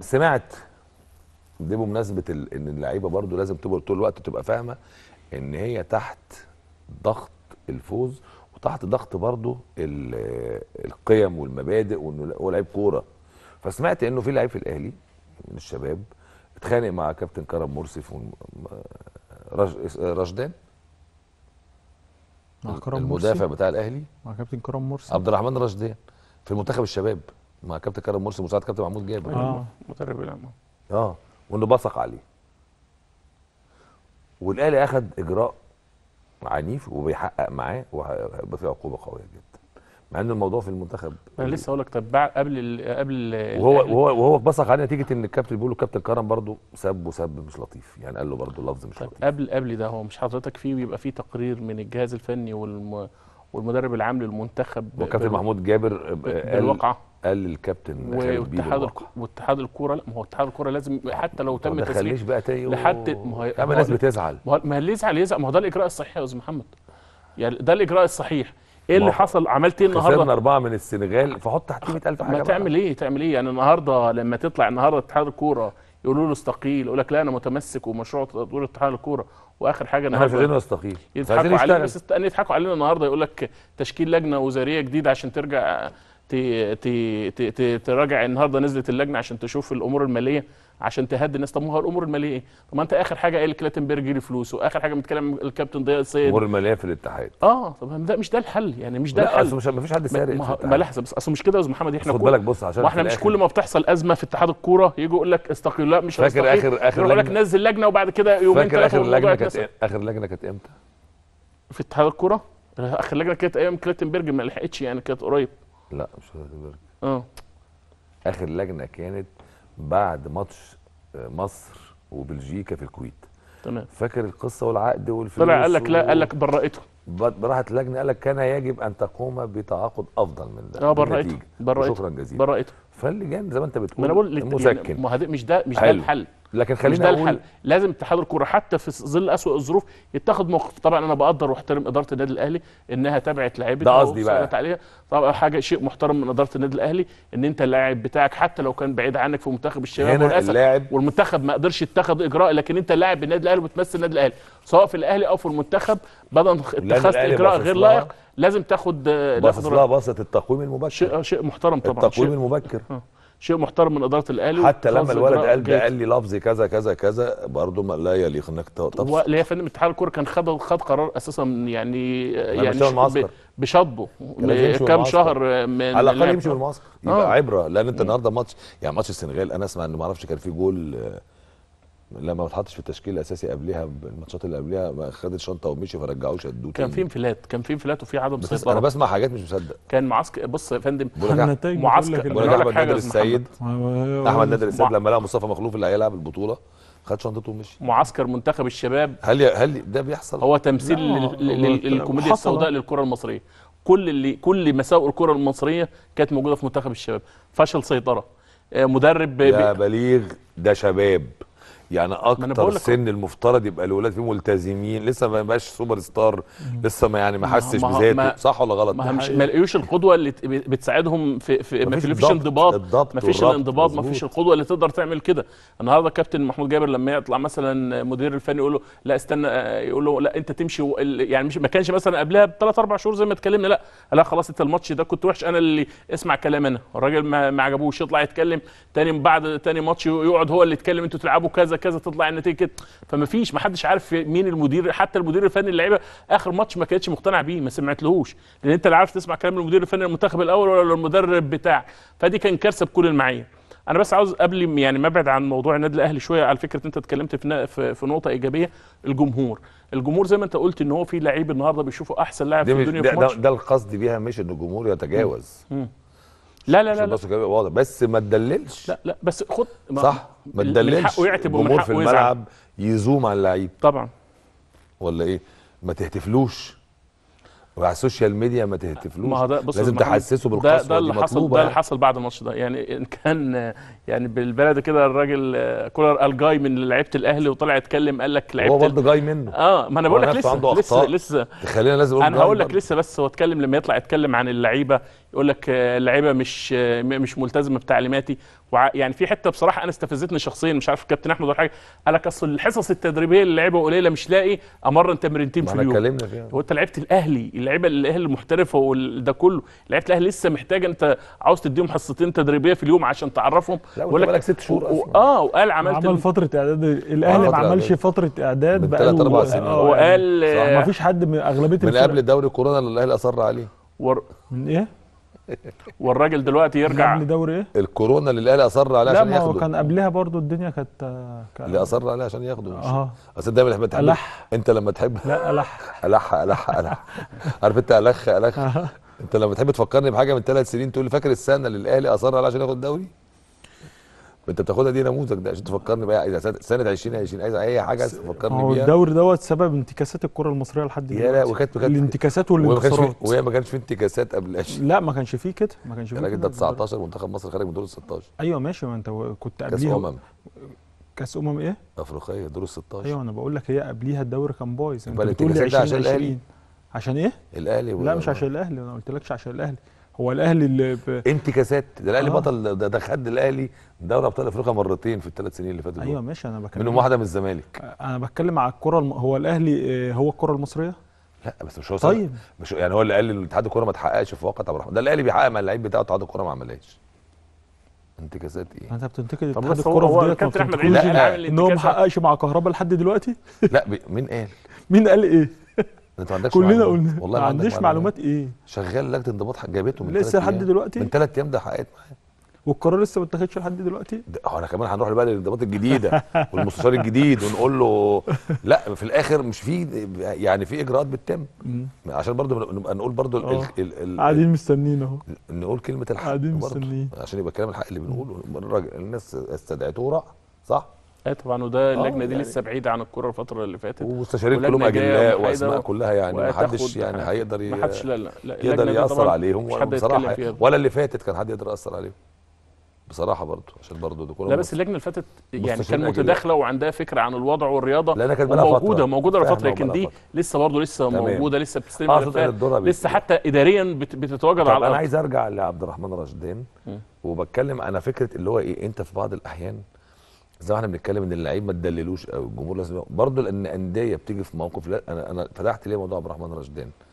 سمعت دي بمناسبه ال... ان اللعيبه برضو لازم تبقى طول الوقت تبقى فاهمه ان هي تحت ضغط الفوز وتحت ضغط برضو ال... القيم والمبادئ وانه هو لعيب كوره فسمعت انه في لعيب في الاهلي من الشباب اتخانق مع كابتن كرم مرسي في رج... رشدان مع كرم المدافع مرسي. بتاع الاهلي مع كابتن كرم مرسي عبد الرحمن رشدان في المنتخب الشباب مع كابتن كرم مرسي مساعد كابتن محمود جابر اه مدرب الاهلي اه وانه بصق عليه والاهلي اخذ اجراء عنيف وبيحقق معاه وهيبقى فيه عقوبه قويه جدا مع ان الموضوع في المنتخب انا لسه هقول لك طب قبل الـ قبل الـ وهو وهو وهو اتبصق عليه نتيجه ان الكابتن بيقول له كابتن كرم برده سب وسب مش لطيف يعني قال له برده لفظ مش طب لطيف قبل قبل ده هو مش حضرتك فيه ويبقى فيه تقرير من الجهاز الفني والم والمدرب العام للمنتخب وكابتن محمود جابر آه، بالواقعه قال للكابتن واتحاد واتحاد الكوره لا ما هو اتحاد الكوره لازم حتى لو تم تسليم ما تخليش بقى تاني لحد ما هو الناس بتزعل ما هو اللي يزعل يزعل ما هو ده الاجراء الصحيح يا استاذ محمد يعني ده الاجراء الصحيح ايه اللي حصل عملت ايه النهارده خسرنا اربعه من السنغال فحط تحت 100000 حاجه ما تعمل ايه تعمل ايه يعني النهارده لما تطلع النهارده اتحاد الكوره يقولوا له استقيل يقول لك لا انا متمسك ومشروع تطوير اتحاد الكوره واخر حاجه احنا مش نستقيل يضحكوا علينا بس يضحكوا علينا النهارده يقول لك تشكيل لجنه وزاريه جديده عشان ترجع تراجع النهارده نزلت اللجنه عشان تشوف الامور الماليه عشان تهدي الناس طب ما هو الامور الماليه ايه؟ طب ما انت اخر حاجه قايل كلاتنبرج ليه فلوس واخر حاجه بنتكلم الكابتن ضياء السيد الامور الماليه في الاتحاد اه طب ده مش ده الحل يعني مش ده لا الحل لا ما فيش حد سارق ما, لحظه بس اصل مش كده يا استاذ محمد احنا خد بالك بص عشان واحنا مش كل ما بتحصل ازمه في اتحاد الكوره يجوا يقول لك استقيل لا مش فاكر اخر اخر يقول لك نزل لجنه وبعد كده يومين ثلاثه فاكر اخر لجنه كانت إيه؟ اخر لجنه كانت امتى؟ في اتحاد الكوره اخر لجنه كانت ايام كلاتنبرج ما لحقتش يعني كانت قريب لا مش هتبرج اه اخر لجنه كانت بعد ماتش آه، مصر وبلجيكا في الكويت تمام فاكر القصه والعقد والفلوس طلع قال لك لا قال لك برأته براحت لجنه قال لك كان يجب ان تقوم بتعاقد افضل من ده اه برأته برأته شكرا جزيلا برأته فاللجان زي ما انت بتقول ما انا بقول مسكن يعني ما مش ده مش ده الحل لكن خلينا نقول الحل. لازم اتحاد الكوره حتى في ظل اسوء الظروف يتخذ موقف طبعا انا بقدر واحترم اداره النادي الاهلي انها تابعت لعيبه ده قصدي بقى عليها طبعا حاجه شيء محترم من اداره النادي الاهلي ان انت اللاعب بتاعك حتى لو كان بعيد عنك في منتخب الشباب هنا اللاعب والمنتخب ما قدرش يتخذ اجراء لكن انت لاعب النادي الاهلي وبتمثل النادي الاهلي سواء في الاهلي او في المنتخب بدل اتخذت اجراء غير لائق لازم تاخد باصص لها باصه التقويم المبكر شيء, محترم طبعا التقويم المبكر آه. شيء محترم من اداره الاهلي حتى لما الولد قال ده قال لي لفظ كذا كذا كذا برضه ما لا يليق انك تفصل لا يا فندم اتحاد الكوره كان خد خد قرار اساسا يعني يعني بشطبه كام شهر من على الاقل يمشي بالمعسكر آه. يبقى آه. عبره لان انت النهارده ماتش يعني ماتش السنغال انا اسمع ان ما اعرفش كان في جول آه، لما ما اتحطش في التشكيل الاساسي قبلها الماتشات اللي قبلها خد الشنطه ومشي فرجعوه شدوه كان في انفلات كان في انفلات وفي عدم سيطره انا بسمع حاجات مش مصدق كان معسكر بص يا فندم معسكر احمد نادر السيد احمد نادر السيد لما لقى مصطفى مخلوف اللي هيلعب البطوله خد شنطته ومشي معسكر منتخب الشباب هل هل ده بيحصل هو تمثيل للكوميديا السوداء للكره المصريه كل اللي كل مساوئ الكره المصريه كانت موجوده في منتخب الشباب فشل سيطره آه، مدرب يا بليغ ده شباب يعني اكتر سن المفترض يبقى الولاد فيه ملتزمين لسه ما بقاش سوبر ستار لسه ما يعني ما حسش بذاته صح ولا غلط ما, ما لقيوش القدوه اللي بتساعدهم في, في ما فيش انضباط ما فيش الانضباط ما فيش القدوه اللي تقدر تعمل كده النهارده كابتن محمود جابر لما يطلع مثلا مدير الفني يقول له لا استنى آه، يقول له لا انت تمشي يعني مش ما كانش مثلا قبلها بثلاث اربع شهور زي ما اتكلمنا لا لا خلاص انت الماتش ده كنت وحش انا اللي اسمع كلام انا الراجل ما, ما عجبوش يطلع يتكلم تاني بعد تاني ماتش يقعد هو اللي يتكلم انتوا تلعبوا كذا كذا كذا تطلع النتيجه كده فما فيش ما حدش عارف مين المدير حتى المدير الفني اللعيبه اخر ماتش ما كانتش مقتنع بيه ما سمعتلهوش لان انت اللي عارف تسمع كلام المدير الفني المنتخب الاول ولا المدرب بتاع فدي كان كارثه بكل المعايير انا بس عاوز قبل يعني ما ابعد عن موضوع النادي الاهلي شويه على فكره انت اتكلمت في في نقطه ايجابيه الجمهور الجمهور زي ما انت قلت ان هو في لعيب النهارده بيشوفه احسن لاعب في الدنيا ده في ماتش ده, ده القصد بيها مش ان الجمهور يتجاوز مم. مم. لا لا لا بس واضح بس ما تدللش لا لا بس خد ما صح ما تدللش من حقه يعتب ومن حقه في الملعب يزوم على اللعيب طبعا ولا ايه ما تهتفلوش وعلى السوشيال ميديا ما تهتفلوش ما بص لازم تحسسه بالقسوه ده, ده اللي حصل ده اللي حصل بعد الماتش ده يعني ان كان يعني بالبلد كده الراجل كولر قال جاي من لعيبه الاهلي وطلع يتكلم قال لك لعيبه هو برضه جاي منه اه ما انا بقول لك لسه لسه لسه خلينا لازم انا هقول لك لسه بس هو اتكلم لما يطلع يتكلم عن اللعيبه يقول لك آه، اللعيبه مش آه، مش ملتزمه بتعليماتي يعني في حته بصراحه انا استفزتني شخصيا مش عارف الكابتن احمد ولا حاجه قال لك اصل الحصص التدريبيه للعيبه قليله مش لاقي امرن تمرينتين في اليوم اتكلمنا فيها هو انت لعيبه الاهلي اللعيبه الاهلي المحترفه وده كله لعيبه الاهلي لسه محتاجه انت عاوز تديهم حصتين تدريبيه في اليوم عشان تعرفهم يقول لك ست شهور و... اه وقال عملت عمل فتره اعداد آه، الاهلي ما عملش فتره اعداد بقى ثلاث اربع سنين هو ما فيش حد من اغلبيه من قبل دوري كورونا اللي الاهلي اصر عليه ور... من ايه؟ والراجل دلوقتي يرجع قبل دوري ايه؟ الكورونا اللي الاهلي اصر عليها عشان ياخده لا ما كان قبلها برضو الدنيا كانت اللي اصر عليها عشان ياخده اه اصل دايما احنا ألح. انت لما تحب لا الح الح الح الح عارف انت الخ الخ انت لما تحب تفكرني بحاجه من ثلاث سنين تقول لي فاكر السنه اللي الاهلي اصر عليها عشان ياخد الدوري؟ انت بتاخدها دي نموذج ده عشان تفكرني بقى اذا سنه 2020 عايز اي حاجه تفكرني بيها الدوري دوت سبب انتكاسات الكره المصريه لحد دلوقتي لا وكانت بجد الانتكاسات والانتصارات وهي ما كانش في انتكاسات قبل 20 لا ما كانش فيه كده ما كانش فيه الراجل ده 19 منتخب مصر خارج من دور ال 16 ايوه ماشي ما انت كنت قبليها كاس امم كاس امم ايه؟ افريقيه دور ال 16 ايوه انا بقول لك هي قبليها الدوري كان بايظ انت بتقول لي عشان الاهلي عشان ايه؟ الاهلي لا مش عشان الاهلي انا ما قلتلكش عشان الاهلي هو الاهلي اللي ب... انتكاسات ده الاهلي آه. بطل ده, ده خد الاهلي دوري ابطال افريقيا مرتين في الثلاث سنين اللي فاتوا ايوه ماشي انا بكلم منهم واحده من الزمالك آه، انا بتكلم على الكره الم... هو الاهلي آه، هو الكره المصريه لا بس مش هو طيب مش يعني هو اللي قال الاتحاد الكوره ما تحققش في واقع عبد الرحمن ده الاهلي بيحقق مع اللعيب بتاعه اتحاد الكوره ما عملهاش انتكاسات ايه؟ انت بتنتقد اتحاد الكوره في ديت كابتن احمد عيد ان هو ما حققش مع كهربا لحد دلوقتي؟ لا مين قال؟ مين قال ايه؟ انت ما عندكش كلنا قلنا والله ما عنديش معلومات ايه شغال لجنه انضباط جابته من لسه لحد دلوقتي من ثلاث ايام ده حققت معايا والقرار لسه ما اتخذش لحد دلوقتي هو انا كمان هنروح بقى للانضباط الجديده والمستشار الجديد ونقول له لا في الاخر مش في يعني في اجراءات بتتم عشان برضه نقول آه. ال قاعدين مستنيين اهو نقول كلمه الحق قاعدين مستنيين عشان يبقى الكلام الحق اللي بنقوله الناس استدعته راح صح اه طبعا وده آه، اللجنه دي يعني لسه بعيده عن الكوره الفتره اللي فاتت ومستشارين كلهم اجلاء واسماء كلها يعني ما حدش يعني هيقدر ي... محدش لا لا, لا يقدر ياثر عليهم ولا بصراحه يعني. ولا اللي فاتت كان حد يقدر ياثر عليهم بصراحه برضه عشان برضه دي كله لا بس اللجنه اللي فاتت يعني كان متداخله وعندها فكره عن الوضع والرياضه لا كانت موجوده موجوده لفتره لكن دي لسه برضه لسه تمام. موجوده لسه بتستلم آه لسه حتى اداريا بتتواجد على الارض انا عايز ارجع لعبد الرحمن رشدان وبتكلم انا فكره اللي هو ايه انت في بعض الاحيان زي ما احنا بنتكلم ان اللعيب ما تدللوش قوي الجمهور لازم برضه لان الانديه بتيجي في موقف لا انا انا فتحت ليه موضوع عبد الرحمن رشدان